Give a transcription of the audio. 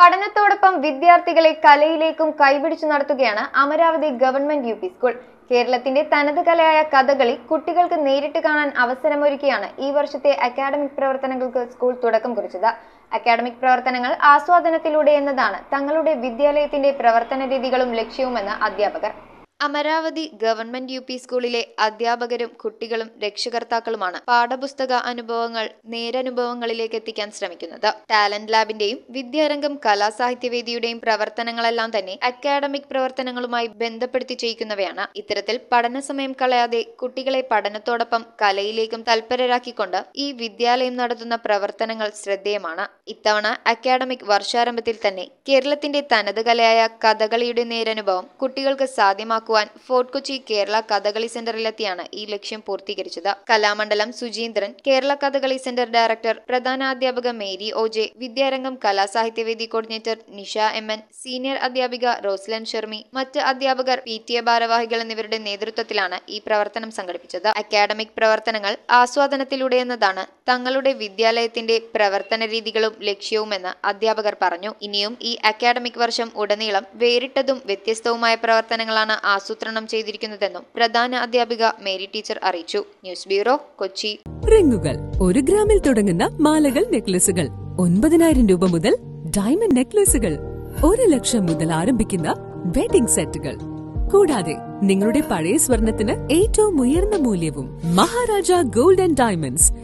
പഠനത്തോടൊപ്പം വിദ്യാർത്ഥികളെ കലയിലേക്കും കൈപിടിച്ചു നടത്തുകയാണ് അമരാവതി ഗവൺമെന്റ് യു സ്കൂൾ കേരളത്തിന്റെ തനത് കലയായ കഥകളി കുട്ടികൾക്ക് നേരിട്ട് കാണാൻ അവസരമൊരുക്കിയാണ് ഈ വർഷത്തെ അക്കാഡമിക് പ്രവർത്തനങ്ങൾക്ക് സ്കൂൾ തുടക്കം കുറിച്ചത് അക്കാഡമിക് പ്രവർത്തനങ്ങൾ ആസ്വാദനത്തിലൂടെ എന്നതാണ് തങ്ങളുടെ വിദ്യാലയത്തിന്റെ പ്രവർത്തന രീതികളും ലക്ഷ്യവുമെന്ന് അധ്യാപകർ അമരാവതി ഗവൺമെന്റ് യു പി സ്കൂളിലെ അധ്യാപകരും കുട്ടികളും രക്ഷകർത്താക്കളുമാണ് പാഠപുസ്തക അനുഭവങ്ങൾ നേരനുഭവങ്ങളിലേക്ക് എത്തിക്കാൻ ശ്രമിക്കുന്നത് ടാലന്റ് ലാബിന്റെയും വിദ്യാരംഗം കലാസാഹിത്യവേദിയുടെയും പ്രവർത്തനങ്ങളെല്ലാം തന്നെ അക്കാഡമിക് പ്രവർത്തനങ്ങളുമായി ബന്ധപ്പെടുത്തി ചെയ്യിക്കുന്നവയാണ് ഇത്തരത്തിൽ പഠന സമയം കളയാതെ കുട്ടികളെ പഠനത്തോടൊപ്പം കലയിലേക്കും തൽപരരാക്കിക്കൊണ്ട് ഈ വിദ്യാലയം നടത്തുന്ന പ്രവർത്തനങ്ങൾ ശ്രദ്ധേയമാണ് ഇത്തവണ അക്കാഡമിക് വർഷാരംഭത്തിൽ തന്നെ കേരളത്തിന്റെ തനത് കലയായ കഥകളിയുടെ നേരനുഭവം കുട്ടികൾക്ക് സാധ്യമാക്കും ഉറപ്പാക്കുവാൻ ഫോർട്ട് കൊച്ചി കേരള കഥകളി സെന്ററിലെത്തിയാണ് ഈ ലക്ഷ്യം പൂർത്തീകരിച്ചത് കലാമണ്ഡലം സുജീന്ദ്രൻ കേരള കഥകളി സെന്റർ ഡയറക്ടർ പ്രധാനാധ്യാപക Mary O J Vidyarangam Kalasahithyavedi coordinator Nisha M N senior അധ്യാപിക റോസ്ലൻ ഷെർമി മറ്റ് അധ്യാപകർ പി ടി എ ഭാരവാഹികൾ എന്നിവരുടെ നേതൃത്വത്തിലാണ് ഈ പ്രവർത്തനം സംഘടിപ്പിച്ചത് അക്കാഡമിക് പ്രവർത്തനങ്ങൾ ആസ്വാദനത്തിലൂടെ എന്നതാണ് തങ്ങളുടെ വിദ്യാലയത്തിന്റെ പ്രവർത്തന രീതികളും ലക്ഷ്യവുമെന്ന് അധ്യാപകർ പറഞ്ഞു ഇനിയും ഈ അക്കാഡമിക് വർഷം ഉടനീളം വേറിട്ടതും വ്യത്യസ്തവുമായ പ്രവർത്തനങ്ങളാണ് ആ ആസൂത്രണം ചെയ്തിരിക്കുന്നതെന്നും പ്രധാന അധ്യാപിക മേരി ടീച്ചർ അറിയിച്ചു ന്യൂസ് ബ്യൂറോ കൊച്ചി റിങ്ങുകൾ ഒരു ഗ്രാമിൽ തുടങ്ങുന്ന മാലകൾ നെക്ലസുകൾ ഒൻപതിനായിരം രൂപ മുതൽ ഡയമണ്ട് നെക്ലസുകൾ ഒരു ലക്ഷം മുതൽ ആരംഭിക്കുന്ന വെഡിംഗ് സെറ്റുകൾ കൂടാതെ നിങ്ങളുടെ പഴയ സ്വർണത്തിന് ഏറ്റവും ഉയർന്ന മൂല്യവും മഹാരാജ ഗോൾഡ് ആൻഡ് ഡയമണ്ട്സ്